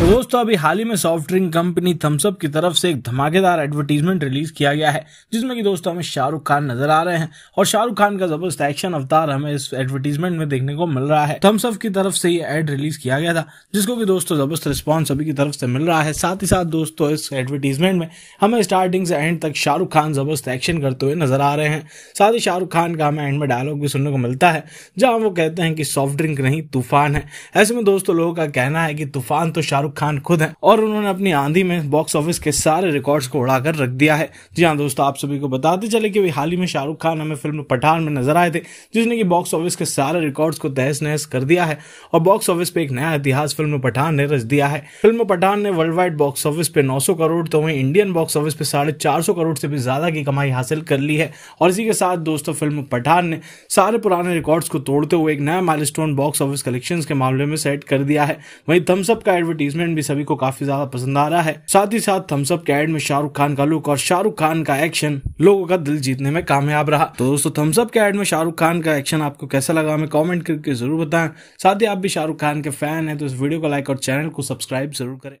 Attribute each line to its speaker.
Speaker 1: तो दोस्तों अभी हाल ही में सॉफ्ट ड्रिंक कंपनी थम्सअप की तरफ से एक धमाकेदार एडवर्टीजमेंट रिलीज किया गया है जिसमें कि दोस्तों हमें शाहरुख खान नजर आ रहे हैं और शाहरुख खान का जबरदस्त एक्शन अवतार हमें इस एडवर्टीजमेंट में देखने को मिल रहा है थम्सअप की तरफ से ये एड रिलीज किया गया था जिसको कि दोस्तों जबरदस्त रिस्पॉन्स सभी की तरफ से मिल रहा है साथ ही साथ दोस्तों इस एडवर्टीजमेंट में हमें स्टार्टिंग से एंड तक शाहरुख खान जबरदस्त एक्शन करते हुए नजर आ रहे हैं साथ ही शाहरुख खान का हमें एंड में डायलॉग भी सुनने को मिलता है जहाँ वो कहते हैं कि सॉफ्ट ड्रिंक नहीं तूफान है ऐसे में दोस्तों लोगों का कहना है कि तूफान तो शाहरुख शाहरुख खान खुद हैं और उन्होंने अपनी आंधी में बॉक्स ऑफिस के सारे रिकॉर्ड्स को उड़ाकर रख दिया है जी हाँ दोस्तों आप सभी को बताते चले कि हाल ही में शाहरुख खान हमें फिल्म पठान में नजर आए थे जिसने की बॉक्स ऑफिस के सारे रिकॉर्ड्स को तहस नहस कर दिया है और बॉक्स ऑफिस पे एक नया इतिहास फिल्म पठान ने रच दिया है फिल्म पठान ने वर्ल्ड वाइड बॉक्स ऑफिस पे नौ करोड़ तो वही इंडियन बॉक्स ऑफिस पे साढ़े चार करोड़ से भी ज्यादा की कमाई हासिल कर ली है और इसी के साथ दोस्तों फिल्म पठान ने सारे पुराने रिकॉर्ड्स को तोड़ते हुए एक नया माइलस्टोन बॉक्स ऑफिस कलेक्शन के मामले में सेट कर दिया है वहीं थम्सअप का एडवर्टीजमेंट स्टेटमेंट भी सभी को काफी ज्यादा पसंद आ रहा है साथ ही साथ थम्सअप के एड में शाहरुख खान का लुक और शाहरुख खान का एक्शन लोगों का दिल जीतने में कामयाब रहा तो दोस्तों थम्सअप के एड में शाहरुख खान का एक्शन आपको कैसा लगा हमें कॉमेंट करके जरूर बताएं साथ ही आप भी शाहरुख खान के फैन है तो इस वीडियो को लाइक और चैनल को सब्सक्राइब जरूर करें